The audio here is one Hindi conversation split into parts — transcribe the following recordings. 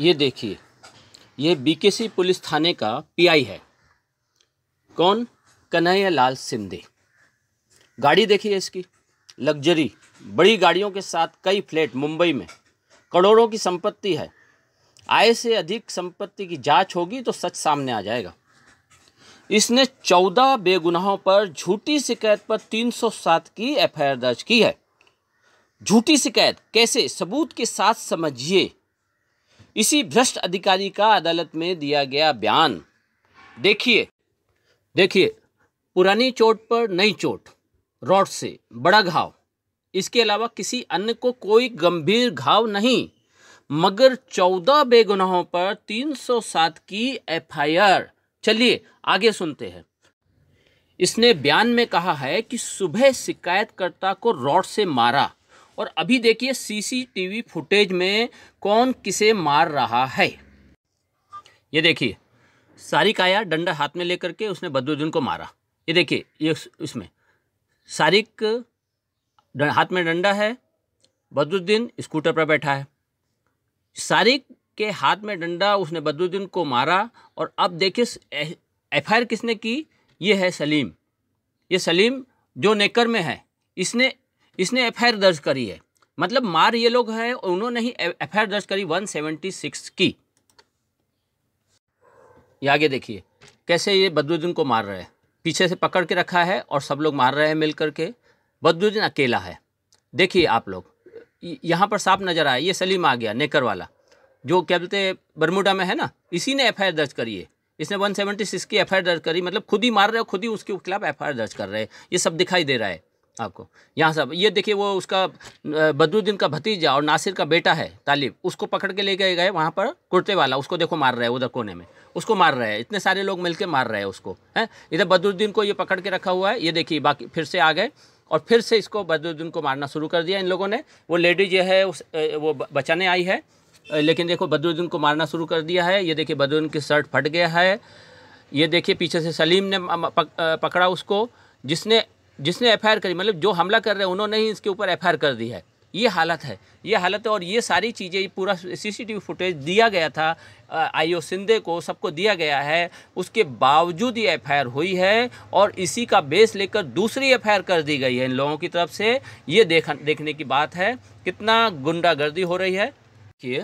ये देखिए ये बीकेसी पुलिस थाने का पीआई है कौन कन्हैया लाल सिंधे गाड़ी देखिए इसकी लग्जरी बड़ी गाड़ियों के साथ कई फ्लैट मुंबई में करोड़ों की संपत्ति है आय से अधिक संपत्ति की जांच होगी तो सच सामने आ जाएगा इसने चौदह बेगुनाहों पर झूठी शिकायत पर 307 की एफआईआर दर्ज की है झूठी शिकायत कैसे सबूत के साथ समझिए इसी भ्रष्ट अधिकारी का अदालत में दिया गया बयान देखिए देखिए पुरानी चोट पर नई चोट रॉड से बड़ा घाव इसके अलावा किसी अन्य को कोई गंभीर घाव नहीं मगर चौदह बेगुनाहों पर 307 की एफआईआर चलिए आगे सुनते हैं इसने बयान में कहा है कि सुबह शिकायतकर्ता को रॉड से मारा और अभी देखिए सीसीटीवी फुटेज में कौन किसे मार रहा है ये देखिए सारिक आया डंडा हाथ में लेकर के उसने बदरुद्दीन को मारा ये देखिए ये इसमें सारिक हाथ में डंडा है बदरुद्दीन स्कूटर पर बैठा है सारिक के हाथ में डंडा उसने बदरुद्दीन को मारा और अब देखिए एफ आई आर किसने की ये है सलीम ये सलीम जो नेकर में है इसने इसने एफ दर्ज करी है मतलब मार ये लोग हैं उन्होंने ही एफ दर्ज करी 176 की ये आगे देखिए कैसे ये बदरुद्दीन को मार रहे हैं पीछे से पकड़ के रखा है और सब लोग मार रहे हैं मिल करके बदरुद्दीन अकेला है देखिए आप लोग यहाँ पर साफ नज़र आया ये सलीम आ गया नेकर वाला जो क्या बोलते बरमूडा में है ना इसी ने एफ दर्ज करी है इसने 176 की एफ दर्ज करी मतलब खुद ही मार रहे हो खुद ही उसके खिलाफ एफ दर्ज कर रहे हैं ये सब दिखाई दे रहा है आपको यहाँ सब ये देखिए वो उसका बदरुद्दीन का भतीजा और नासिर का बेटा है तालिब उसको पकड़ के ले गए गए वहाँ पर कुर्ते वाला उसको देखो मार रहा है उधर कोने में उसको मार रहा है इतने सारे लोग मिलके मार रहे हैं उसको हैं इधर बदरुद्दीन को ये पकड़ के रखा हुआ है ये देखिए बाकी फिर से आ गए और फिर से इसको बदरुद्दीन को मारना शुरू कर दिया इन लोगों ने वो लेडी जो है उस वो बचाने आई है लेकिन देखो बदरुद्दीन को मारना शुरू कर दिया है ये देखिए बदरुद्दीन की शर्ट फट गया है ये देखिए पीछे से सलीम ने पकड़ा उसको जिसने जिसने एफ करी मतलब जो हमला कर रहे हैं उन्होंने ही इसके ऊपर एफ कर दी है ये हालत है ये हालत है और ये सारी चीज़ें पूरा सीसीटीवी फुटेज दिया गया था आईओ सिंधे को सबको दिया गया है उसके बावजूद ये एफ हुई है और इसी का बेस लेकर दूसरी एफ कर दी गई है इन लोगों की तरफ से ये देख देखने की बात है कितना गुंडागर्दी हो रही है कि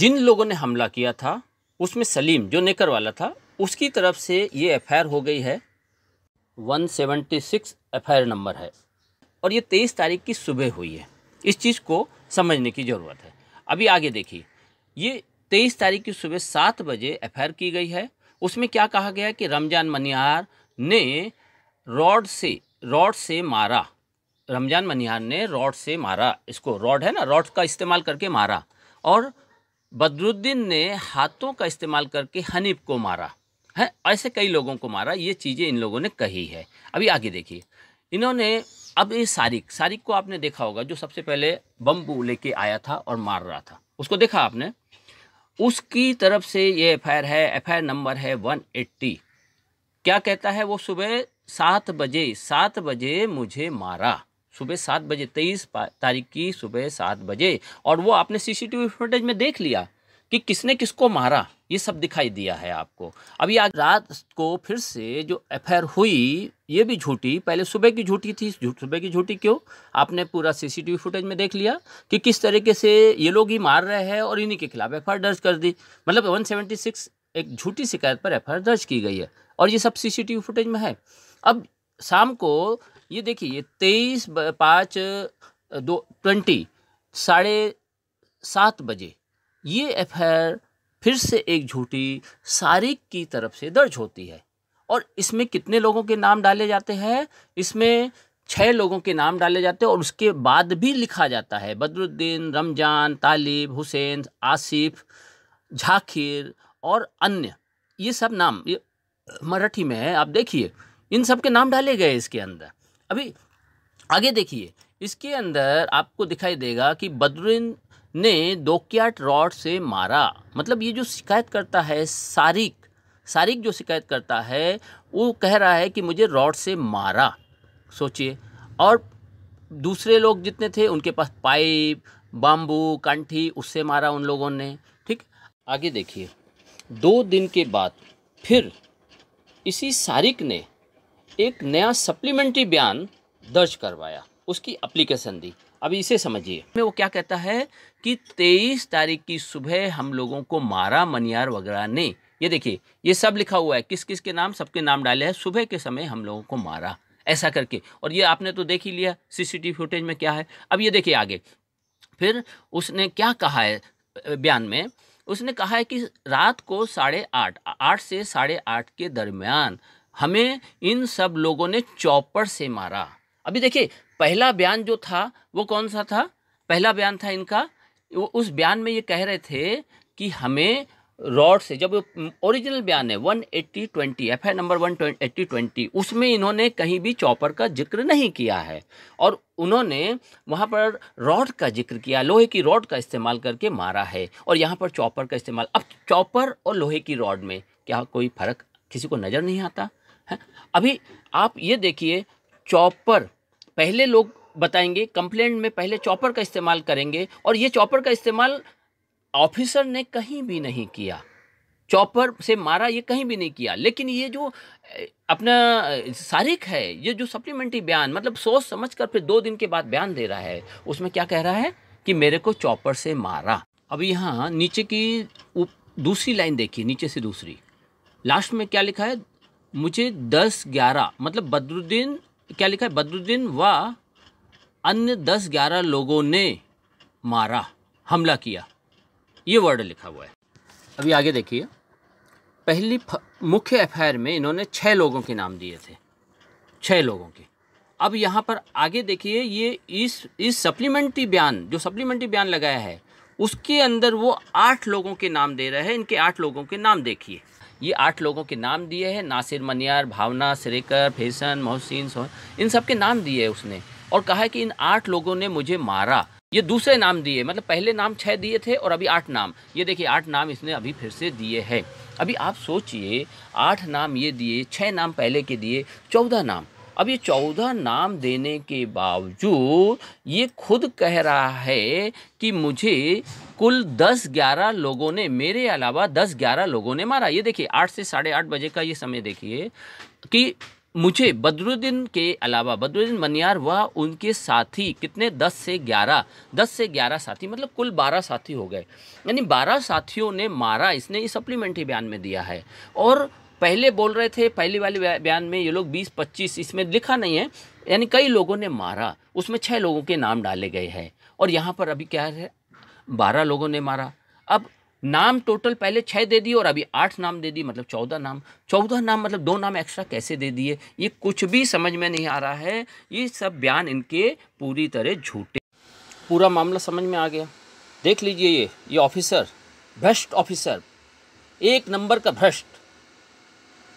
जिन लोगों ने हमला किया था उसमें सलीम जो नेकर वाला था उसकी तरफ से ये एफ हो गई है one seventy six F number है और ये तेईस तारीख की सुबह हुई है इस चीज़ को समझने की ज़रूरत है अभी आगे देखिए ये तेईस तारीख की सुबह सात बजे एफ की गई है उसमें क्या कहा गया कि रमजान मनिहार ने रॉड से रॉड से मारा रमजान मनिहार ने रॉड से मारा इसको रॉड है ना रॉड का इस्तेमाल करके मारा और बदरुद्दीन ने हाथों का इस्तेमाल करके हनीफ को मारा है ऐसे कई लोगों को मारा ये चीज़ें इन लोगों ने कही है अभी आगे देखिए इन्होंने अब ये सारिक सारिक को आपने देखा होगा जो सबसे पहले बम लेके आया था और मार रहा था उसको देखा आपने उसकी तरफ से ये एफ है एफ नंबर है वन एट्टी क्या कहता है वो सुबह सात बजे सात बजे मुझे मारा सुबह सात बजे तेईस तारीख की सुबह सात बजे और वो आपने सीसीटीवी फुटेज में देख लिया कि किसने किसको मारा ये सब दिखाई दिया है आपको अभी आज रात को फिर से जो एफआईआर हुई ये भी झूठी पहले सुबह की झूठी थी सुबह की झूठी क्यों आपने पूरा सीसीटीवी फुटेज में देख लिया कि किस तरीके से ये लोग ही मार रहे हैं और इन्हीं के खिलाफ एफ दर्ज कर दी मतलब 176 एक झूठी शिकायत पर एफ दर्ज की गई है और ये सब सी फुटेज में है अब शाम को ये देखिए तेईस पाँच दो ट्वेंटी साढ़े सात बजे ये एफ फिर से एक झूठी सारिक की तरफ से दर्ज होती है और इसमें कितने लोगों के नाम डाले जाते हैं इसमें छः लोगों के नाम डाले जाते हैं और उसके बाद भी लिखा जाता है बदरुद्दीन रमजान तालिब हुसैन आसिफ झाकिर और अन्य ये सब नाम ये मराठी में है आप देखिए इन सब के नाम डाले गए इसके अंदर अभी आगे देखिए इसके अंदर आपको दिखाई देगा कि बदरुद्दीन ने क्याट रॉड से मारा मतलब ये जो शिकायत करता है सारिक सारिक जो शिकायत करता है वो कह रहा है कि मुझे रॉड से मारा सोचिए और दूसरे लोग जितने थे उनके पास पाइप बाम्बू कंठी उससे मारा उन लोगों ने ठीक आगे देखिए दो दिन के बाद फिर इसी सारिक ने एक नया सप्लीमेंट्री बयान दर्ज करवाया उसकी अप्लीकेशन दी अब इसे समझिए मैं वो क्या कहता है कि तेईस तारीख की सुबह हम लोगों को मारा मनियार वगैरह ने ये देखिए ये सब लिखा हुआ है किस किस के नाम सबके नाम डाले हैं सुबह के समय हम लोगों को मारा ऐसा करके और ये आपने तो देख ही लिया सीसीटीवी फुटेज में क्या है अब ये देखिए आगे फिर उसने क्या कहा है बयान में उसने कहा है कि रात को साढ़े आठ आठ से साढ़े आठ के दरमियान हमें इन सब लोगों ने चौपड़ से मारा अभी देखिए पहला बयान जो था वो कौन सा था पहला बयान था इनका वो उस बयान में ये कह रहे थे कि हमें रॉड से जब ओरिजिनल बयान है one eighty twenty F I number one eighty twenty उसमें इन्होंने कहीं भी चॉपर का जिक्र नहीं किया है और उन्होंने वहाँ पर रॉड का जिक्र किया लोहे की रॉड का इस्तेमाल करके मारा है और यहाँ पर चॉपर का इस्तेमाल अब चॉपर और लोहे की रॉड में क्या कोई फ़र्क किसी को नज़र नहीं आता है अभी आप ये देखिए चॉपर पहले लोग बताएंगे कंप्लेंट में पहले चॉपर का इस्तेमाल करेंगे और ये चॉपर का इस्तेमाल ऑफिसर ने कहीं भी नहीं किया चॉपर से मारा ये कहीं भी नहीं किया लेकिन ये जो अपना सारिक है ये जो सप्लीमेंट्री बयान मतलब सोच समझ कर फिर दो दिन के बाद बयान दे रहा है उसमें क्या कह रहा है कि मेरे को चॉपर से मारा अब यहाँ नीचे की दूसरी लाइन देखिए नीचे से दूसरी लास्ट में क्या लिखा है मुझे दस ग्यारह मतलब बदरुद्दीन क्या लिखा है बदरुद्दीन व अन्य दस ग्यारह लोगों ने मारा हमला किया ये वर्ड लिखा हुआ है अभी आगे देखिए पहली मुख्य एफ में इन्होंने छः लोगों के नाम दिए थे छः लोगों के अब यहाँ पर आगे देखिए ये इस इस सप्लीमेंट्री बयान जो सप्लीमेंट्री बयान लगाया है उसके अंदर वो आठ लोगों के नाम दे रहे हैं इनके आठ लोगों के नाम देखिए ये आठ लोगों के नाम दिए हैं नासिर मनियार भावना सरेकर फैसन मोहसिन सोहन इन सब के नाम दिए उसने और कहा कि इन आठ लोगों ने मुझे मारा ये दूसरे नाम दिए मतलब पहले नाम छः दिए थे और अभी आठ नाम ये देखिए आठ नाम इसने अभी फिर से दिए हैं अभी आप सोचिए आठ नाम ये दिए छः नाम पहले के दिए चौदह नाम अब ये चौदह नाम देने के बावजूद ये खुद कह रहा है कि मुझे कुल दस ग्यारह लोगों ने मेरे अलावा दस ग्यारह लोगों ने मारा ये देखिए आठ से साढ़े आठ बजे का ये समय देखिए कि मुझे बदरुद्दीन के अलावा बदरुद्दीन मनियार व उनके साथी कितने दस से ग्यारह दस से ग्यारह साथी मतलब कुल बारह साथी हो गए यानी बारह साथियों ने मारा इसने इस सप्लीमेंट्री बयान में दिया है और पहले बोल रहे थे पहले वाले बयान में ये लोग बीस पच्चीस इसमें लिखा नहीं है यानी कई लोगों ने मारा उसमें छः लोगों के नाम डाले गए हैं और यहाँ पर अभी क्या है बारह लोगों ने मारा अब नाम टोटल पहले छः दे दिए और अभी आठ नाम दे दिए मतलब चौदह नाम चौदह नाम मतलब दो नाम एक्स्ट्रा कैसे दे दिए ये कुछ भी समझ में नहीं आ रहा है ये सब बयान इनके पूरी तरह झूठे पूरा मामला समझ में आ गया देख लीजिए ये ये ऑफिसर भ्रष्ट ऑफिसर एक नंबर का भ्रष्ट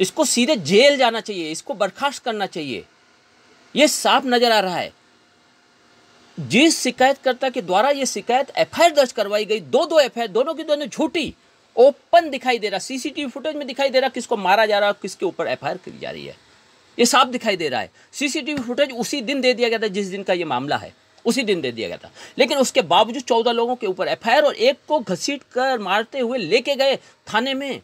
इसको सीधे जेल जाना चाहिए इसको बर्खास्त करना चाहिए यह साफ नज़र आ रहा है जिस शिकायतकर्ता के द्वारा यह शिकायत एफआईआर दर्ज करवाई गई दो दो एफ दोनों की दोनों झूठी ओपन दिखाई दे रहा सीसीटीवी फुटेज में दिखाई दे रहा किसको मारा जा रहा है किसके ऊपर एफ की जा रही है यह साफ दिखाई दे रहा है सीसीटीवी फुटेज उसी दिन दे दिया गया था जिस दिन का यह मामला है उसी दिन दे दिया गया था लेकिन उसके बावजूद चौदह लोगों के ऊपर एफ और एक को घसीट कर मारते हुए लेके गए थाने में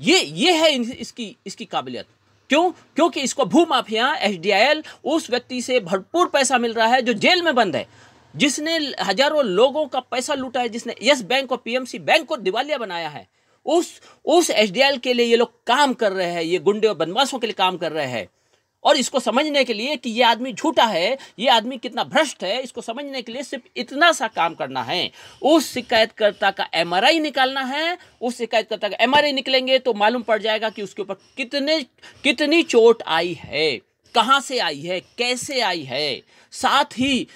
ये ये है इसकी इसकी काबिलियत क्यों क्योंकि इसको भूमाफिया एल उस व्यक्ति से भरपूर पैसा मिल रहा है जो जेल में बंद है जिसने हजारों लोगों का पैसा लूटा है जिसने यस बैंक और पीएमसी बैंक को दिवालिया बनाया है उस उस एच के लिए ये लोग काम कर रहे हैं ये गुंडे और बदमाशों के लिए काम कर रहे हैं और इसको समझने के लिए कि ये आदमी झूठा है ये आदमी कितना भ्रष्ट है इसको समझने के लिए सिर्फ इतना सा काम करना है उस शिकायतकर्ता का एम निकालना है उस शिकायतकर्ता का एम निकलेंगे तो मालूम पड़ जाएगा कि उसके ऊपर कितने कितनी चोट आई है कहाँ से आई है कैसे आई है साथ ही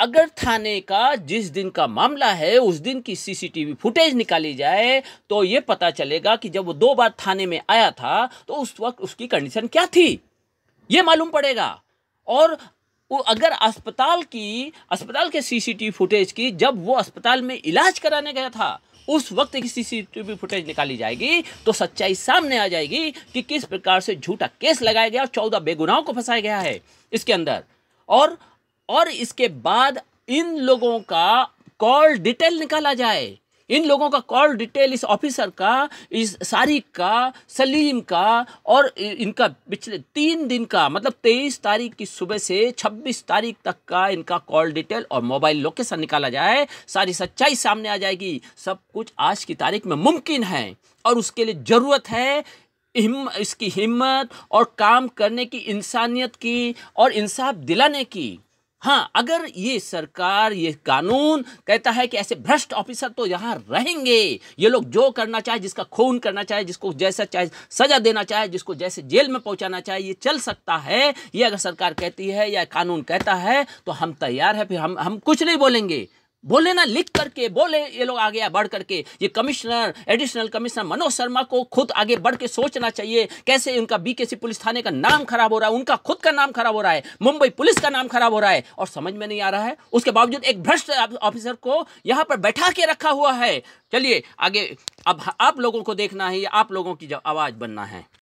अगर थाने का जिस दिन का मामला है उस दिन की सीसीटीवी फुटेज निकाली जाए तो ये पता चलेगा कि जब वो दो बार थाने में आया था तो उस वक्त उसकी कंडीशन क्या थी ये मालूम पड़ेगा और वो अगर अस्पताल की अस्पताल के सीसीटीवी फुटेज की जब वो अस्पताल में इलाज कराने गया था उस वक्त की सीसीटीवी फुटेज निकाली जाएगी तो सच्चाई सामने आ जाएगी कि किस प्रकार से झूठा केस लगाया गया और चौदह बेगुनाहों को फंसाया गया है इसके अंदर और और इसके बाद इन लोगों का कॉल डिटेल निकाला जाए इन लोगों का कॉल डिटेल इस ऑफिसर का इस सारिक का सलीम का और इनका पिछले तीन दिन का मतलब तेईस तारीख की सुबह से छब्बीस तारीख तक का इनका कॉल डिटेल और मोबाइल लोकेशन निकाला जाए सारी सच्चाई सामने आ जाएगी सब कुछ आज की तारीख में मुमकिन है और उसके लिए ज़रूरत है हिम इसकी हिम्मत और काम करने की इंसानियत की और इंसाफ दिलाने की हाँ अगर ये सरकार ये कानून कहता है कि ऐसे भ्रष्ट ऑफिसर तो यहाँ रहेंगे ये लोग जो करना चाहे जिसका खून करना चाहे जिसको जैसा चाहे सजा देना चाहे जिसको जैसे जेल में पहुँचाना चाहे ये चल सकता है ये अगर सरकार कहती है या कानून कहता है तो हम तैयार है फिर हम हम कुछ नहीं बोलेंगे बोले ना लिख करके बोले ये लोग आगे बढ़ करके ये commissioner additional commissioner Manoj Sharma को खुद आगे बढ़ के सोचना चाहिए कैसे उनका बीकेसी पुलिस थाने का नाम खराब हो रहा है उनका खुद का नाम खराब हो रहा है मुंबई पुलिस का नाम खराब हो रहा है और समझ में नहीं आ रहा है उसके बावजूद एक भ्रष्ट ऑफिसर को यहाँ पर बैठा के रखा हुआ है चलिए आगे अब आप लोगों को देखना है या आप लोगों की आवाज़ बनना है